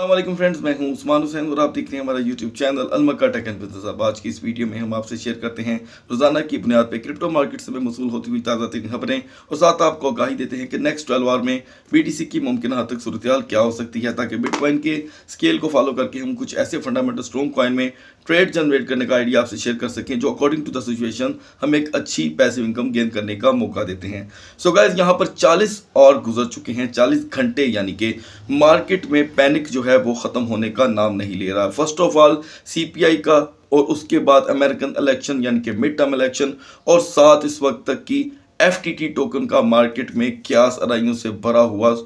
अल्लाम फ्रेंड्स मैं हूं उस्मान हुसैन और आप देख रहे हैं हमारा यूट्यूब चैनल अलमक्का टेक एंड बिजनेस अब आज की इस वीडियो में हम आपसे शेयर करते हैं रोजाना की बुनियाद पर क्रिप्टो मार्केट से मसूल होती हुई ताज़ा तरीन खबरें और साथ आपको आगाही देते हैं कि नेक्स्ट ट्वेल्व आवर में बी की मुमकिन हद तक सूरत क्या हो सकती है ताकि बिटकॉइन के स्केल को फॉलो करके हम कुछ ऐसे फंडामेंटल स्ट्रॉन्ग कॉइन में ट्रेड जनरेट करने का आइडिया आपसे शेयर कर सकें जो अकॉर्डिंग टू द सिचुएशन हम एक अच्छी पैसिव इनकम गेन करने का मौका देते हैं सो गाइज यहाँ पर चालीस और गुजर चुके हैं चालीस घंटे यानी कि मार्केट में पैनिक जो है वो ख़त्म होने का नाम नहीं ले रहा फर्स्ट ऑफ ऑल सी का और उसके बाद अमेरिकन इलेक्शन यानी कि मिड टर्म इलेक्शन और साथ इस वक्त तक की एफ टोकन का मार्केट में क्या अराइयों से भरा हुआ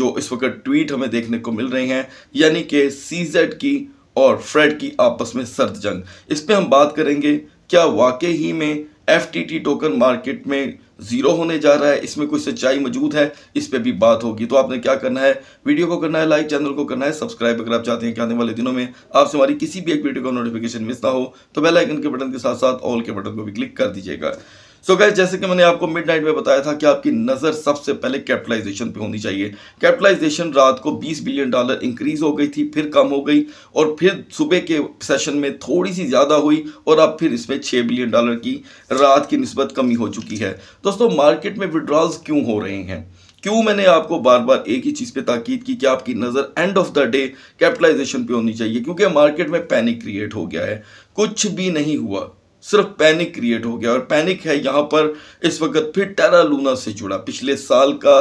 जो इस वक्त ट्वीट हमें देखने को मिल रहे हैं यानी कि सीजेड की और फ्रेड की आपस में सर्द जंग इस पर हम बात करेंगे क्या वाकई ही में एफ टोकन मार्केट में ज़ीरो होने जा रहा है इसमें कोई सच्चाई मौजूद है इस पर भी बात होगी तो आपने क्या करना है वीडियो को करना है लाइक चैनल को करना है सब्सक्राइब अगर आप चाहते हैं कि आने वाले दिनों में आपसे हमारी किसी भी एक वीडियो का नोटिफिकेशन मिस ना हो तो बेल आइकन के बटन के साथ साथ ऑल के बटन को भी क्लिक कर दीजिएगा सो so गए जैसे कि मैंने आपको मिडनाइट में बताया था कि आपकी नज़र सबसे पहले कैपिटलाइजेशन पे होनी चाहिए कैपिटलाइजेशन रात को 20 बिलियन डॉलर इंक्रीज हो गई थी फिर कम हो गई और फिर सुबह के सेशन में थोड़ी सी ज़्यादा हुई और अब फिर इसमें छः बिलियन डॉलर की रात की नस्बत कमी हो चुकी है दोस्तों मार्केट में विड्रॉल्स क्यों हो रहे हैं क्यों मैंने आपको बार बार एक ही चीज़ पे ताकीद की कि आपकी नज़र end of the day capitalisation पे होनी चाहिए क्योंकि मार्केट में पैनिक क्रिएट हो गया है कुछ भी नहीं हुआ सिर्फ पैनिक क्रिएट हो गया और पैनिक है यहाँ पर इस वक्त फिर टेरा लूना से जुड़ा पिछले साल का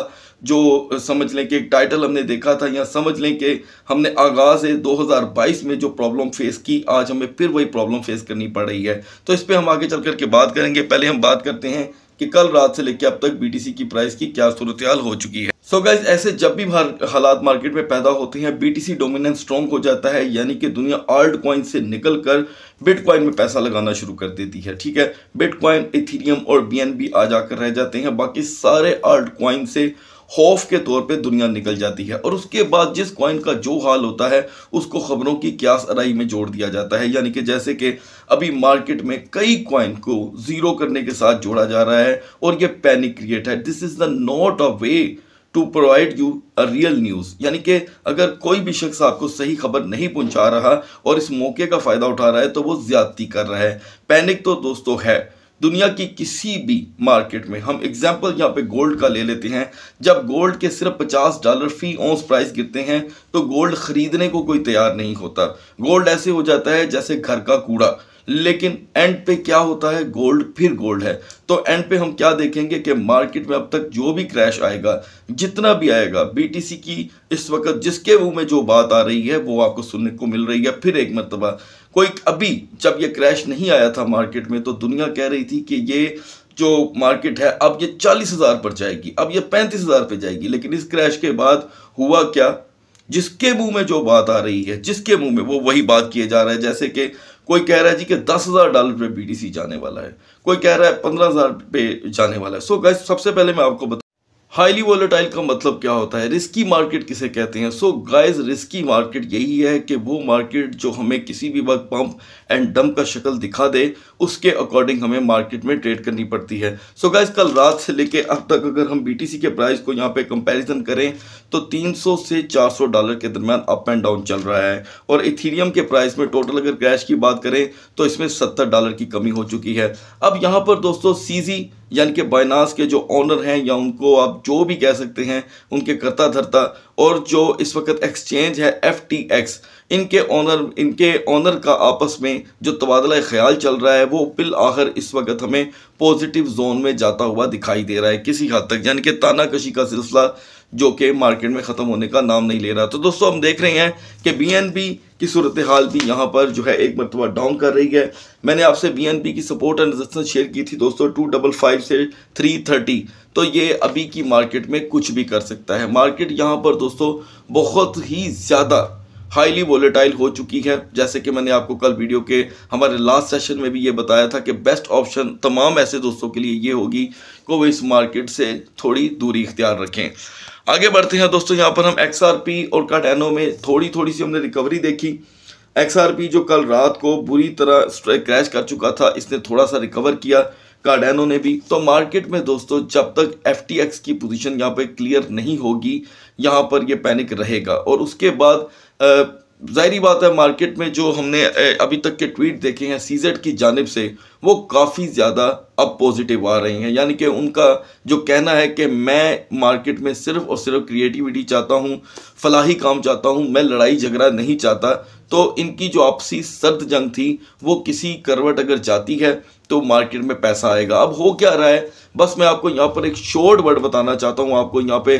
जो समझ लें कि एक टाइटल हमने देखा था या समझ लें कि हमने आगाज़ 2022 में जो प्रॉब्लम फेस की आज हमें फिर वही प्रॉब्लम फेस करनी पड़ रही है तो इस पर हम आगे चल करके बात करेंगे पहले हम बात करते हैं कि कल रात से लेकर अब तक सी की प्राइस की क्या सूरत हो चुकी है सो so गैस ऐसे जब भी हालात मार्केट में पैदा होते हैं बीटीसी डोमिनेंस स्ट्रॉन्ग हो जाता है यानी कि दुनिया ऑल्ड कॉइन से निकल कर बिटकॉइन में पैसा लगाना शुरू कर देती है ठीक है बिटकॉइन इथीरियम और बीएनबी आ जाकर रह जाते हैं बाकी सारे ऑल्ड कॉइन से खौफ के तौर पे दुनिया निकल जाती है और उसके बाद जिस कॉइन का जो हाल होता है उसको खबरों की क्यास अराई में जोड़ दिया जाता है यानी कि जैसे कि अभी मार्केट में कई कॉइन को ज़ीरो करने के साथ जोड़ा जा रहा है और ये पैनिक क्रिएट है this is the not a way to provide you a real news यानी कि अगर कोई भी शख्स आपको सही खबर नहीं पहुंचा रहा और इस मौके का फ़ायदा उठा रहा है तो वो ज़्यादती कर रहा है पैनिक तो दोस्तों है दुनिया की किसी भी मार्केट में हम एग्जाम्पल यहाँ पे गोल्ड का ले लेते हैं जब गोल्ड के सिर्फ 50 डॉलर फी ओंस प्राइस गिरते हैं तो गोल्ड खरीदने को कोई तैयार नहीं होता गोल्ड ऐसे हो जाता है जैसे घर का कूड़ा लेकिन एंड पे क्या होता है गोल्ड फिर गोल्ड है तो एंड पे हम क्या देखेंगे कि मार्केट में अब तक जो भी क्रैश आएगा जितना भी आएगा बीटीसी की इस वक्त जिसके मुंह में जो बात आ रही है वो आपको सुनने को मिल रही है फिर एक मरतबा कोई अभी जब ये क्रैश नहीं आया था मार्केट में तो दुनिया कह रही थी कि ये जो मार्केट है अब ये चालीस हज़ार पर जाएगी अब ये पैंतीस हज़ार पर जाएगी लेकिन इस क्रैश के बाद हुआ क्या जिसके मुंह में जो बात आ रही है जिसके मुंह में वो वही बात किए जा रहा है जैसे कि कोई कह रहा है जी कि दस हज़ार डॉलर पे बीडीसी जाने वाला है कोई कह रहा है पंद्रह हज़ार पे जाने वाला है सो so, गैस सबसे पहले मैं आपको बता हाईली वॉलेटाइल का मतलब क्या होता है रिस्की मार्केट किसे कहते हैं सो गाइस रिस्की मार्केट यही है कि वो मार्केट जो हमें किसी भी वक्त पंप एंड डंप का शक्ल दिखा दे उसके अकॉर्डिंग हमें मार्केट में ट्रेड करनी पड़ती है सो so गाइस कल रात से लेके अब तक अगर हम बीटीसी के प्राइस को यहाँ पे कंपैरिजन करें तो 300 से 400 डॉलर के दरमियान अप एंड डाउन चल रहा है और इथीरियम के प्राइस में टोटल अगर क्रैश की बात करें तो इसमें सत्तर डॉलर की कमी हो चुकी है अब यहाँ पर दोस्तों सीजी यानी कि बाइनास के जो ऑनर हैं या उनको आप जो भी कह सकते हैं उनके करता धरता और जो इस वक्त एक्सचेंज है एफ टी एक्स इनके ऑनर इनके ऑनर का आपस में जो तबादला ख्याल चल रहा है वो बिल आखिर इस वक्त हमें पॉजिटिव जोन में जाता हुआ दिखाई दे रहा है किसी हद तक यानी कि तानाकशी का सिलसिला जो कि मार्केट में ख़त्म होने का नाम नहीं ले रहा तो दोस्तों हम देख रहे हैं कि बीएनपी की सूरत हाल भी यहाँ पर जो है एक मरतबा डाउन कर रही है मैंने आपसे बीएनपी की सपोर्ट एंड रजिस्टेंस शेयर की थी दोस्तों टू डबल फाइव से थ्री थर्टी तो ये अभी की मार्केट में कुछ भी कर सकता है मार्केट यहाँ पर दोस्तों बहुत ही ज़्यादा हाईली वोलेटाइल हो चुकी है जैसे कि मैंने आपको कल वीडियो के हमारे लास्ट सेशन में भी ये बताया था कि बेस्ट ऑप्शन तमाम ऐसे दोस्तों के लिए ये होगी को वो इस मार्केट से थोड़ी दूरी इख्तियार रखें आगे बढ़ते हैं दोस्तों यहाँ पर हम एक्स और काटैनो में थोड़ी थोड़ी सी हमने रिकवरी देखी एक्स जो कल रात को बुरी तरह क्रैश कर चुका था इसने थोड़ा सा रिकवर किया कार्डेनो ने भी तो मार्केट में दोस्तों जब तक एफ की पोजीशन यहाँ पे क्लियर नहीं होगी यहाँ पर ये पैनिक रहेगा और उसके बाद ज़ाहरी बात है मार्केट में जो हमने अभी तक के ट्वीट देखे हैं सीजेड की जानब से वो काफ़ी ज़्यादा अब पॉजिटिव आ रही हैं यानी कि उनका जो कहना है कि मैं मार्केट में सिर्फ और सिर्फ क्रिएटिविटी चाहता हूँ फलाही काम चाहता हूँ मैं लड़ाई झगड़ा नहीं चाहता तो इनकी जो आपसी सर्द जंग थी वो किसी करवट अगर जाती है तो मार्केट में पैसा आएगा अब हो क्या रहा है बस मैं आपको यहाँ पर एक शॉर्ट वर्ड बताना चाहता हूँ आपको यहाँ पे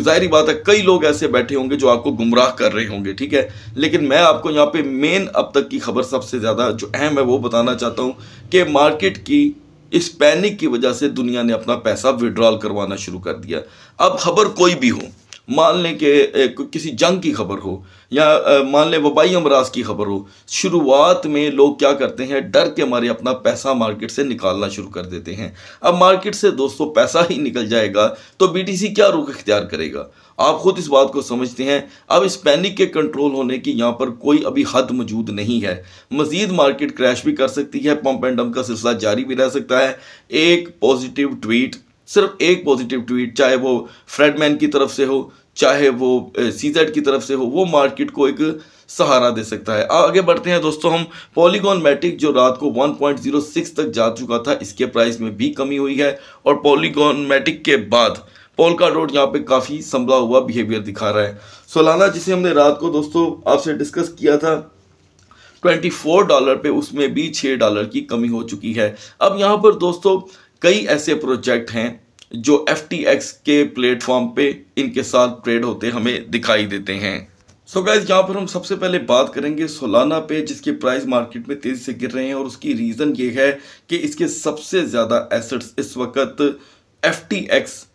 जाहिर बात है कई लोग ऐसे बैठे होंगे जो आपको गुमराह कर रहे होंगे ठीक है लेकिन मैं आपको यहाँ पे मेन अब तक की खबर सबसे ज़्यादा जो अहम है वो बताना चाहता हूँ कि मार्केट की इस पैनिक की वजह से दुनिया ने अपना पैसा विड्रॉल करवाना शुरू कर दिया अब खबर कोई भी हो मान लें कि किसी जंग की खबर हो या मान लें वबाई अमराज की खबर हो शुरुआत में लोग क्या करते हैं डर के मारे अपना पैसा मार्केट से निकालना शुरू कर देते हैं अब मार्केट से दोस्तों पैसा ही निकल जाएगा तो बी क्या रुख इख्तियार करेगा आप खुद इस बात को समझते हैं अब इस पैनिक के कंट्रोल होने की यहाँ पर कोई अभी हद मौजूद नहीं है मजीद मार्केट क्रैश भी कर सकती है पम्प एंड डम का सिलसिला जारी भी रह सकता है एक पॉजिटिव ट्वीट सिर्फ एक पॉजिटिव ट्वीट चाहे वो फ्रेडमैन की तरफ से हो चाहे वो सीजेड की तरफ से हो वो मार्केट को एक सहारा दे सकता है आगे बढ़ते हैं दोस्तों हम पॉलीगॉन मैटिक जो रात को 1.06 तक जा चुका था इसके प्राइस में भी कमी हुई है और पॉलीगॉन मैटिक के बाद पोलका रोड यहाँ पे काफ़ी संभला हुआ बिहेवियर दिखा रहा है सोलाना जिसे हमने रात को दोस्तों आपसे डिस्कस किया था 24 डॉलर पे उसमें भी 6 डॉलर की कमी हो चुकी है अब यहाँ पर दोस्तों कई ऐसे प्रोजेक्ट हैं जो एफ के प्लेटफॉर्म पे इनके साथ ट्रेड होते हमें दिखाई देते हैं सो so गाइज यहाँ पर हम सबसे पहले बात करेंगे सोलाना पे जिसके प्राइस मार्केट में तेज़ी से गिर रहे हैं और उसकी रीज़न ये है कि इसके सबसे ज़्यादा एसेट्स इस वक्त एफ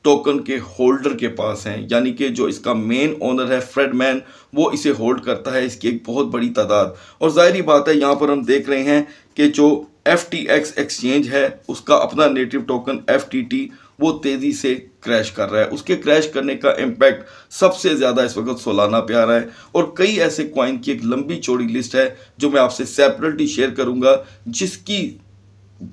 टोकन के होल्डर के पास हैं यानी कि जो इसका मेन ओनर है फ्रेडमैन वो इसे होल्ड करता है इसकी एक बहुत बड़ी तादाद और ज़ाहरी बात है यहाँ पर हम देख रहे हैं कि जो एफ टी एक्स एक्सचेंज है उसका अपना native token F T T वो तेज़ी से क्रैश कर रहा है उसके क्रैश करने का इम्पैक्ट सबसे ज़्यादा इस वक्त सोलाना पे आ रहा है और कई ऐसे कॉइन की एक लंबी चौड़ी लिस्ट है जो मैं आपसे सेपरेटली शेयर करूँगा जिसकी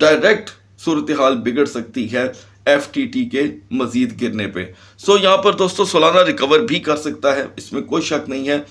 डायरेक्ट सूरत हाल बिगड़ सकती है एफ टी टी के मज़ीद गिरने पे सो so, यहाँ पर दोस्तों सोलाना रिकवर भी कर सकता है इसमें कोई शक नहीं है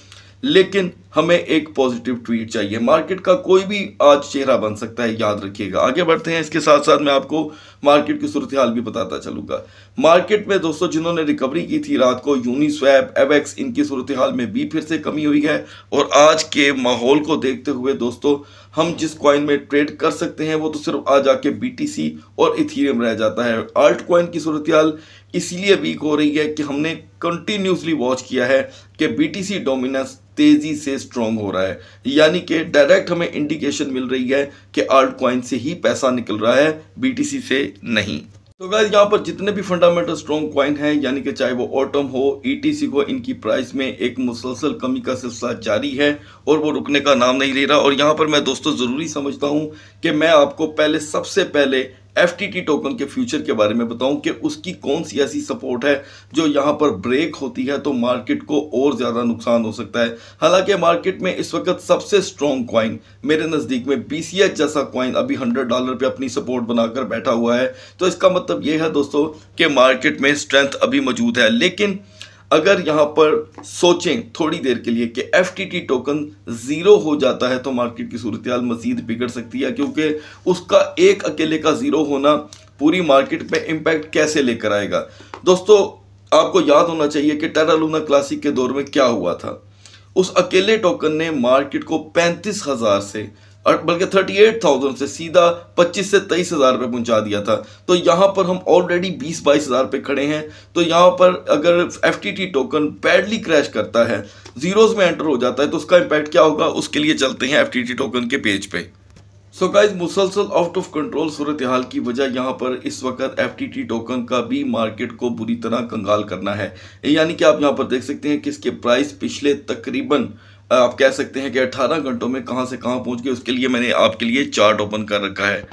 लेकिन हमें एक पॉजिटिव ट्वीट चाहिए मार्केट का कोई भी आज चेहरा बन सकता है याद रखिएगा आगे बढ़ते हैं इसके साथ साथ मैं आपको मार्केट की सूरत हाल भी बताता चलूंगा मार्केट में दोस्तों जिन्होंने रिकवरी की थी रात को यूनिस्वैप एवेक्स इनकी सूरत हाल में भी फिर से कमी हुई है और आज के माहौल को देखते हुए दोस्तों हम जिस क्वाइन में ट्रेड कर सकते हैं वो तो सिर्फ आज आके बी और इथीरियम रह जाता है आल्ट क्वाइन की सूरत हाल इसलिए वीक हो रही है कि हमने कंटिन्यूसली वॉच किया है कि बी डोमिनेंस तेजी से स्ट्रांग हो रहा है यानी कि डायरेक्ट हमें इंडिकेशन मिल रही है कि आर्ट क्वाइन से ही पैसा निकल रहा है बी से नहीं तो गाइज यहाँ पर जितने भी फंडामेंटल स्ट्रॉन्ग क्वाइन हैं यानी कि चाहे वो ऑटम हो ईटीसी e हो इनकी प्राइस में एक मुसलसल कमी का सिलसिला जारी है और वो रुकने का नाम नहीं ले रहा और यहाँ पर मैं दोस्तों ज़रूरी समझता हूँ कि मैं आपको पहले सबसे पहले एफ टोकन के फ्यूचर के बारे में बताऊं कि उसकी कौन सी ऐसी सपोर्ट है जो यहाँ पर ब्रेक होती है तो मार्केट को और ज़्यादा नुकसान हो सकता है हालांकि मार्केट में इस वक्त सबसे स्ट्रॉन्ग क्वाइन मेरे नज़दीक में बी जैसा क्वाइन अभी हंड्रेड डॉलर पर अपनी सपोर्ट बनाकर बैठा हुआ है तो इसका मतलब यह है दोस्तों कि मार्केट में स्ट्रेंथ अभी मौजूद है लेकिन अगर यहां पर सोचें थोड़ी देर के लिए कि एफ टोकन ज़ीरो हो जाता है तो मार्केट की सूरत मज़ीद बिगड़ सकती है क्योंकि उसका एक अकेले का ज़ीरो होना पूरी मार्केट में इंपैक्ट कैसे लेकर आएगा दोस्तों आपको याद होना चाहिए कि टेरा लूना क्लासिक के दौर में क्या हुआ था उस अकेले टोकन ने मार्केट को पैंतीस हज़ार से और बल्कि थर्टी एट थाउजेंड से सीधा पच्चीस से तेईस हज़ार पे पहुंचा दिया था तो यहाँ पर हम ऑलरेडी बीस बाईस हज़ार पे खड़े हैं तो यहाँ पर अगर F T T token badly crash करता है जीरोज़ में एंटर हो जाता है तो उसका इम्पैक्ट क्या होगा उसके लिए चलते हैं एफ टी टी टोकन के पेज पे सो गाइज मुसलसल आउट ऑफ कंट्रोल सूरत हाल की वजह यहाँ पर इस वक्त एफ टी टी टोकन का भी मार्केट को बुरी तरह कंगाल करना है यानी कि आप यहाँ पर देख सकते हैं कि इसके प्राइस पिछले तकरीबन आप कह सकते हैं कि 18 घंटों में कहाँ से कहाँ पहुँच गए उसके लिए मैंने आपके लिए चार्ट ओपन कर रखा है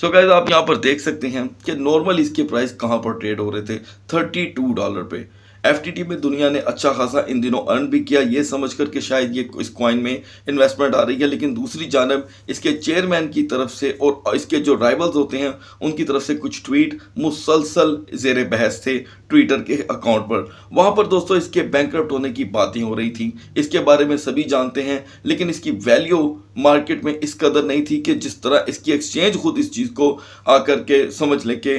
सो so गैज आप यहाँ पर देख सकते हैं कि नॉर्मल इसके प्राइस कहाँ पर ट्रेड हो रहे थे 32 डॉलर पे एफ में दुनिया ने अच्छा खासा इन दिनों अर्न भी किया ये समझ कर कि शायद ये इस क्वाइन में इन्वेस्टमेंट आ रही है लेकिन दूसरी जानब इसके चेयरमैन की तरफ से और इसके जो राइवल्स होते हैं उनकी तरफ से कुछ ट्वीट मुसलसल जेर बहस थे ट्विटर के अकाउंट पर वहाँ पर दोस्तों इसके बैंक होने की बातें हो रही थी इसके बारे में सभी जानते हैं लेकिन इसकी वैल्यू मार्केट में इस कदर नहीं थी कि जिस तरह इसकी एक्सचेंज खुद इस चीज़ को आकर के समझ लेके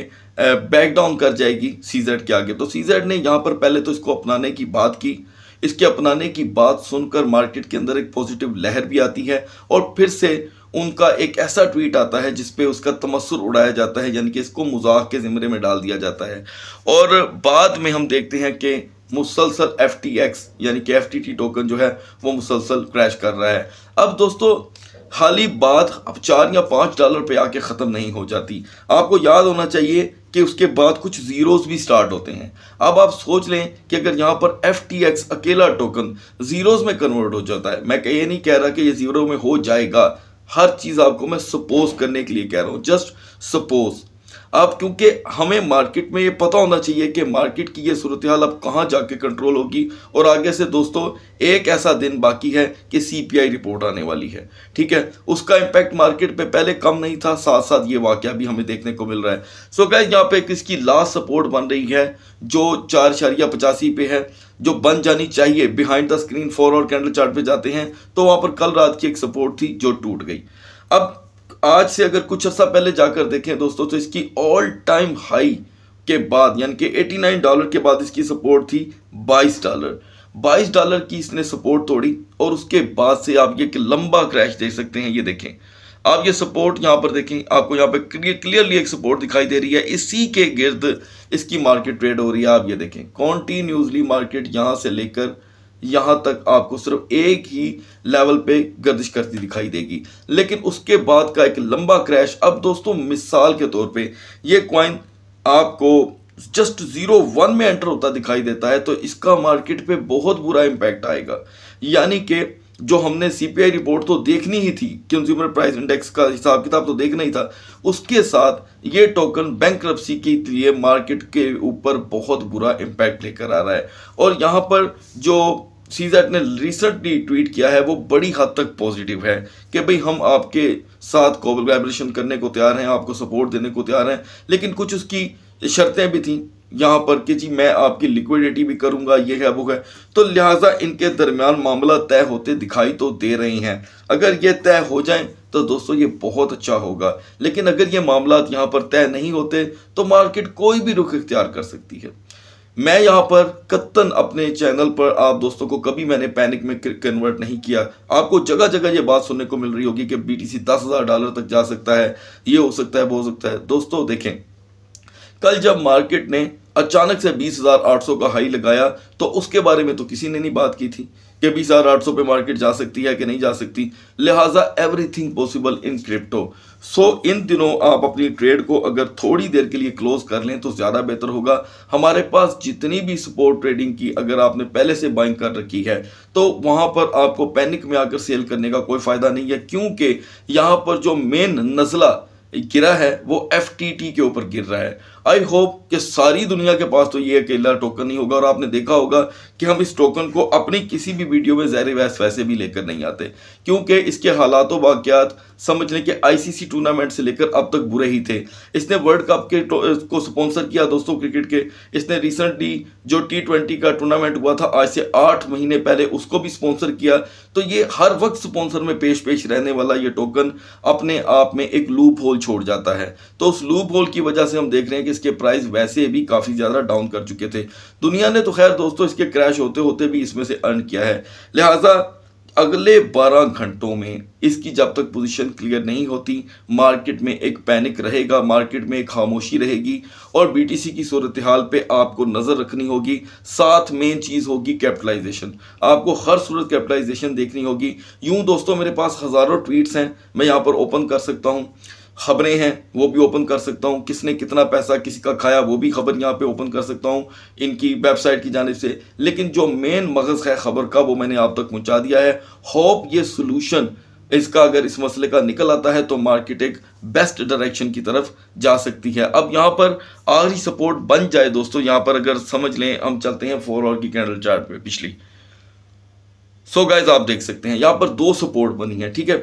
बैक डाउन कर जाएगी सीजेड के आगे तो सीजेड ने यहाँ पर पहले तो इसको अपनाने की बात की इसके अपनाने की बात सुनकर मार्केट के अंदर एक पॉजिटिव लहर भी आती है और फिर से उनका एक ऐसा ट्वीट आता है जिसपे उसका तमस्सुर उड़ाया जाता है यानी कि इसको मजाक के ज़िमरे में डाल दिया जाता है और बाद में हम देखते हैं कि मुसलसल एफ टी एक्स यानी कि एफ टी टी टोकन जो है वो मुसलसल क्रैश कर रहा है अब दोस्तों खाली बात अब चार या पाँच डॉलर पे आके ख़त्म नहीं हो जाती आपको याद होना चाहिए कि उसके बाद कुछ ज़ीरोज़ भी स्टार्ट होते हैं अब आप सोच लें कि अगर यहाँ पर एफ टी एक्स अकेला टोकन ज़ीरोज़ में कन्वर्ट हो जाता है मैं ये नहीं कह रहा कि ये ज़ीरो में हो जाएगा हर चीज आपको मैं सपोज करने के लिए कह रहा हूं जस्ट सपोज अब क्योंकि हमें मार्केट में ये पता होना चाहिए कि मार्केट की ये सूरत हाल अब कहाँ जाके कंट्रोल होगी और आगे से दोस्तों एक ऐसा दिन बाकी है कि सीपीआई रिपोर्ट आने वाली है ठीक है उसका इम्पैक्ट मार्केट पे पहले कम नहीं था साथ साथ ये वाक्य भी हमें देखने को मिल रहा है सो क्या यहाँ पे इसकी लास्ट सपोर्ट बन रही है जो चार शरिया पचासी पे है जो बन जानी चाहिए बिहाइंड द स्क्रीन फॉर और कैंडल चार्ट पे जाते हैं तो वहाँ पर कल रात की एक सपोर्ट थी जो टूट गई अब आज से अगर कुछ अर्सा पहले जाकर देखें दोस्तों तो इसकी ऑल टाइम हाई के बाद यानी कि 89 डॉलर के बाद इसकी सपोर्ट थी 22 डॉलर 22 डॉलर की इसने सपोर्ट तोड़ी और उसके बाद से आप ये एक लंबा क्रैश देख सकते हैं ये देखें आप ये सपोर्ट यहाँ पर देखें आपको यहाँ पर क्लियरली एक सपोर्ट दिखाई दे रही है इसी के गिर्द इसकी मार्केट ट्रेड हो रही है आप ये देखें कॉन्टीन्यूसली मार्केट यहाँ से लेकर यहाँ तक आपको सिर्फ एक ही लेवल पे गर्दिश करती दिखाई देगी लेकिन उसके बाद का एक लंबा क्रैश अब दोस्तों मिसाल के तौर पे ये क्वाइन आपको जस्ट जीरो वन में एंटर होता दिखाई देता है तो इसका मार्केट पे बहुत बुरा इम्पैक्ट आएगा यानी कि जो हमने सीपीआई रिपोर्ट तो देखनी ही थी कंज्यूमर प्राइस इंडेक्स का हिसाब किताब तो देखना ही था उसके साथ ये टोकन बैंक के लिए मार्केट के ऊपर बहुत बुरा इम्पैक्ट लेकर आ रहा है और यहाँ पर जो सीजेट ने रिसेंटली ट्वीट किया है वो बड़ी हद तक पॉजिटिव है कि भाई हम आपके साथ कोलैबोरेशन करने को तैयार हैं आपको सपोर्ट देने को तैयार हैं लेकिन कुछ उसकी शर्तें भी थी यहाँ पर कि जी मैं आपकी लिक्विडिटी भी करूँगा ये है वो है तो लिहाजा इनके दरमियान मामला तय होते दिखाई तो दे रहे हैं अगर ये तय हो जाए तो दोस्तों ये बहुत अच्छा होगा लेकिन अगर ये मामला यहाँ पर तय नहीं होते तो मार्केट कोई भी रुख इख्तियार कर सकती है मैं यहाँ पर कत्तन अपने चैनल पर आप दोस्तों को कभी मैंने पैनिक में कन्वर्ट नहीं किया आपको जगह जगह ये बात सुनने को मिल रही होगी कि बीटीसी दस हज़ार डॉलर तक जा सकता है ये हो सकता है वो हो सकता है दोस्तों देखें कल जब मार्केट ने अचानक से 20,800 का हाई लगाया तो उसके बारे में तो किसी ने नहीं बात की थी कि 20,800 पे मार्केट जा सकती है कि नहीं जा सकती लिहाजा everything possible in crypto so इन दिनों आप अपनी ट्रेड को अगर थोड़ी देर के लिए क्लोज कर लें तो ज़्यादा बेहतर होगा हमारे पास जितनी भी सपोर्ट ट्रेडिंग की अगर आपने पहले से बाइंग कर रखी है तो वहाँ पर आपको पैनिक में आकर सेल करने का कोई फ़ायदा नहीं है क्योंकि यहाँ पर जो मेन नज़ला गिरा है वो एफ के ऊपर गिर रहा है आई होप कि सारी दुनिया के पास तो ये अकेला टोकन नहीं होगा और आपने देखा होगा कि हम इस टोकन को अपनी किसी भी वीडियो में जहर वैस वैसे भी लेकर नहीं आते क्योंकि इसके हालात वाक़ात समझ लें कि आईसीसी टूर्नामेंट से लेकर अब तक बुरे ही थे इसने वर्ल्ड कप के को स्पॉन्सर किया दोस्तों क्रिकेट के इसने रिसेंटली जो टी ट्वेंटी का टूर्नामेंट हुआ था आज से आठ महीने पहले उसको भी स्पॉन्सर किया तो ये हर वक्त स्पॉन्सर में पेश पेश रहने वाला ये टोकन अपने आप में एक लूप होल छोड़ जाता है तो उस लूप होल की वजह से हम देख रहे हैं कि इसके प्राइस वैसे भी काफ़ी ज़्यादा डाउन कर चुके थे दुनिया ने तो खैर दोस्तों इसके क्रैश होते होते भी इसमें से अर्न किया है लिहाजा अगले 12 घंटों में इसकी जब तक पोजीशन क्लियर नहीं होती मार्केट में एक पैनिक रहेगा मार्केट में एक खामोशी रहेगी और बीटीसी की सूरत हाल पर आपको नज़र रखनी होगी साथ मेन चीज़ होगी कैपिटलाइजेशन आपको हर सूरत कैपिटलाइजेशन देखनी होगी यूं दोस्तों मेरे पास हज़ारों ट्वीट्स हैं मैं यहाँ पर ओपन कर सकता हूँ खबरें हैं वो भी ओपन कर सकता हूँ किसने कितना पैसा किसी का खाया वो भी खबर यहाँ पे ओपन कर सकता हूँ इनकी वेबसाइट की जानब से लेकिन जो मेन मगज़ है ख़बर का वो मैंने आप तक पहुँचा दिया है होप ये सोलूशन इसका अगर इस मसले का निकल आता है तो मार्केट एक बेस्ट डायरेक्शन की तरफ जा सकती है अब यहाँ पर आखिरी सपोर्ट बन जाए दोस्तों यहाँ पर अगर समझ लें हम चलते हैं फोर और की कैंडल चार्ट पे पिछली सो so गाइज आप देख सकते हैं यहाँ पर दो सपोर्ट बनी है ठीक है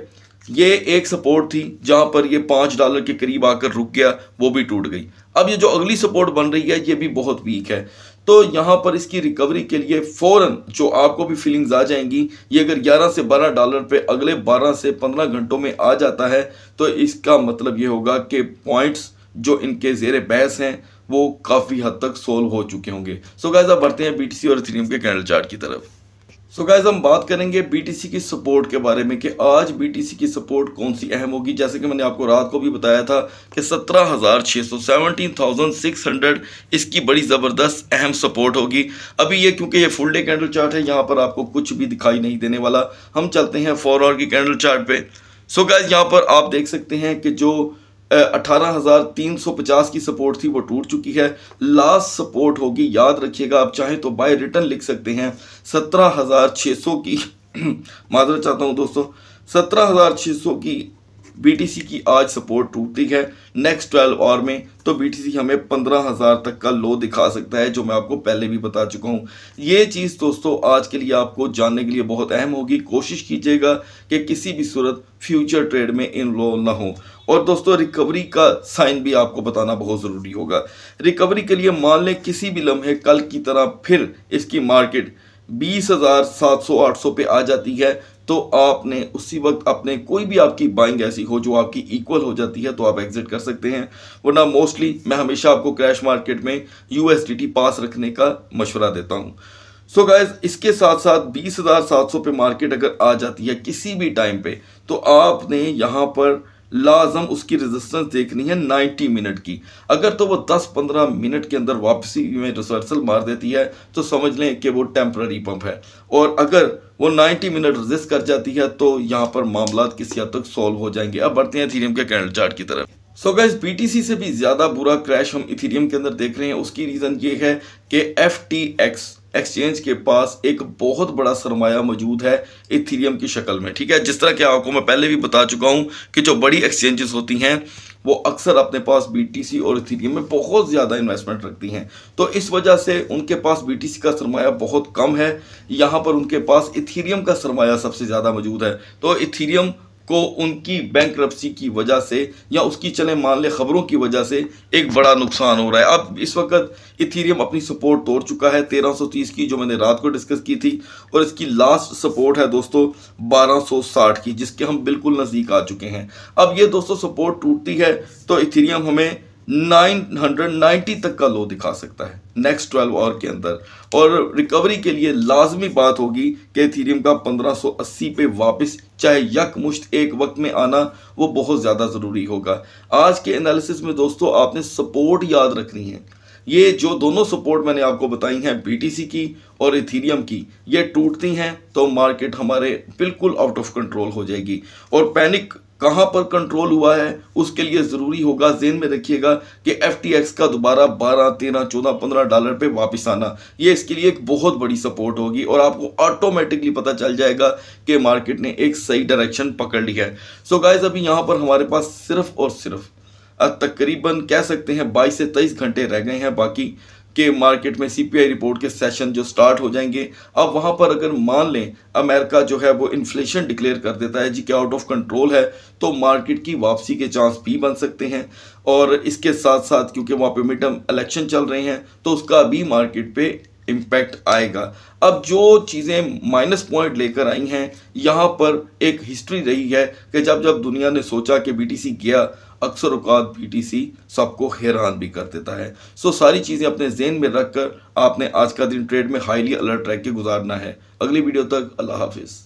ये एक सपोर्ट थी जहां पर ये पाँच डॉलर के करीब आकर रुक गया वो भी टूट गई अब ये जो अगली सपोर्ट बन रही है ये भी बहुत वीक है तो यहाँ पर इसकी रिकवरी के लिए फ़ौरन जो आपको भी फीलिंग्स आ जाएंगी ये अगर 11 से 12 डॉलर पे अगले 12 से 15 घंटों में आ जाता है तो इसका मतलब ये होगा कि पॉइंट्स जो इनके जेर बहस हैं वो काफ़ी हद तक सोल्व हो चुके होंगे सो so, बढ़ते हैं बी और थ्रीम के कैंडल चार्ट की तरफ सो so गाइज हम बात करेंगे बीटीसी की सपोर्ट के बारे में कि आज बीटीसी की सपोर्ट कौन सी अहम होगी जैसे कि मैंने आपको रात को भी बताया था कि सत्रह हज़ार छः सौ सेवनटीन थाउजेंड सिक्स हंड्रेड इसकी बड़ी ज़बरदस्त अहम सपोर्ट होगी अभी ये क्योंकि ये फुल डे कैंडल चार्ट है यहाँ पर आपको कुछ भी दिखाई नहीं देने वाला हम चलते हैं फोर आवर की कैंडल चार्ट सो गाइज यहाँ पर आप देख सकते हैं कि जो 18,350 हज़ार तीन सौ पचास की सपोर्ट थी वो टूट चुकी है लास्ट सपोर्ट होगी याद रखिएगा आप चाहे तो बाय रिटर्न लिख सकते हैं सत्रह हज़ार छः सौ की माजर चाहता हूँ दोस्तों सत्रह हज़ार छः सौ की बीटीसी की आज सपोर्ट टूटती है नेक्स्ट ट्वेल्व आवर में तो बीटीसी हमें पंद्रह हज़ार तक का लो दिखा सकता है जो मैं आपको पहले भी बता चुका हूँ ये चीज़ दोस्तों आज के लिए आपको जानने के लिए बहुत अहम होगी कोशिश कीजिएगा कि किसी भी सूरत फ्यूचर ट्रेड में इन्वॉल्व ना हो और दोस्तों रिकवरी का साइन भी आपको बताना बहुत ज़रूरी होगा रिकवरी के लिए मान लें किसी भी लम्हे कल की तरह फिर इसकी मार्केट बीस हज़ार सात सौ आठ सौ पे आ जाती है तो आपने उसी वक्त अपने कोई भी आपकी बाइंग ऐसी हो जो आपकी इक्वल हो जाती है तो आप एग्जिट कर सकते हैं वरना मोस्टली मैं हमेशा आपको क्रैश मार्केट में यू पास रखने का मशवरा देता हूँ सो so गाइज इसके साथ साथ बीस हज़ार सात सौ पे मार्केट अगर आ जाती है किसी भी टाइम पे तो आपने यहाँ पर लाजम उसकी रेजिस्टेंस देखनी है 90 मिनट की अगर तो वो 10-15 मिनट के अंदर वापसी में रिसर्सल मार देती है तो समझ लें कि वो टेम्प्ररी पंप है और अगर वो 90 मिनट रजिस्ट कर जाती है तो यहाँ पर मामला किसी हद तक सॉल्व हो जाएंगे अब बढ़ते हैं थीरियम के कैंडल चार्ट की तरफ सो so गैस बीटीसी से भी ज़्यादा बुरा क्रैश हम इथीरियम के अंदर देख रहे हैं उसकी रीज़न ये है कि एफ टी एक्स एक्सचेंज के पास एक बहुत बड़ा सरमाया मौजूद है इथीरियम की शक्ल में ठीक है जिस तरह के आपको मैं पहले भी बता चुका हूँ कि जो बड़ी एक्सचेंजेस होती हैं वो अक्सर अपने पास बीटीसी और इथीरियम में बहुत ज़्यादा इन्वेस्टमेंट रखती हैं तो इस वजह से उनके पास बीटीसी का सरमाया बहुत कम है यहाँ पर उनके पास इथीरियम का सरमाया सबसे ज़्यादा मौजूद है तो इथीरियम को उनकी बैंक की वजह से या उसकी चले मान ले खबरों की वजह से एक बड़ा नुकसान हो रहा है अब इस वक्त इथेरियम अपनी सपोर्ट तोड़ चुका है 1330 की जो मैंने रात को डिस्कस की थी और इसकी लास्ट सपोर्ट है दोस्तों 1260 की जिसके हम बिल्कुल नज़दीक आ चुके हैं अब ये दोस्तों सपोर्ट टूटती है तो इथीरियम हमें 990 तक का लो दिखा सकता है नेक्स्ट 12 आवर के अंदर और रिकवरी के लिए लाजमी बात होगी कि एथीरियम का 1580 पे वापस चाहे यकमुश्त एक वक्त में आना वो बहुत ज़्यादा ज़रूरी होगा आज के एनालिसिस में दोस्तों आपने सपोर्ट याद रखनी है ये जो दोनों सपोर्ट मैंने आपको बताई हैं बीटीसी की और इथीरियम की ये टूटती हैं तो मार्केट हमारे बिल्कुल आउट ऑफ कंट्रोल हो जाएगी और पैनिक कहाँ पर कंट्रोल हुआ है उसके लिए ज़रूरी होगा जेन में रखिएगा कि एफ का दोबारा 12, 13, 14, 15 डॉलर पे वापस आना ये इसके लिए एक बहुत बड़ी सपोर्ट होगी और आपको ऑटोमेटिकली पता चल जाएगा कि मार्केट ने एक सही डायरेक्शन पकड़ लिया है सो गाइज अभी यहाँ पर हमारे पास सिर्फ और सिर्फ तकरीबन कह सकते हैं बाईस से तेईस घंटे रह गए हैं बाकी के मार्केट में सीपीआई रिपोर्ट के सेशन जो स्टार्ट हो जाएंगे अब वहां पर अगर मान लें अमेरिका जो है वो इन्फ्लेशन डिक्लेयर कर देता है जी कि आउट ऑफ कंट्रोल है तो मार्केट की वापसी के चांस भी बन सकते हैं और इसके साथ साथ क्योंकि वहाँ पे मिड टर्म इलेक्शन चल रहे हैं तो उसका भी मार्केट पे इम्पैक्ट आएगा अब जो चीज़ें माइनस पॉइंट लेकर आई हैं यहाँ पर एक हिस्ट्री रही है कि जब जब दुनिया ने सोचा कि बीटीसी गया अक्सर अवकात पीटीसी सबको हैरान भी कर देता है सो सारी चीज़ें अपने जेन में रख कर आपने आज का दिन ट्रेड में हाईली अलर्ट रह के गुजारना है अगली वीडियो तक अल्लाह हाफिज़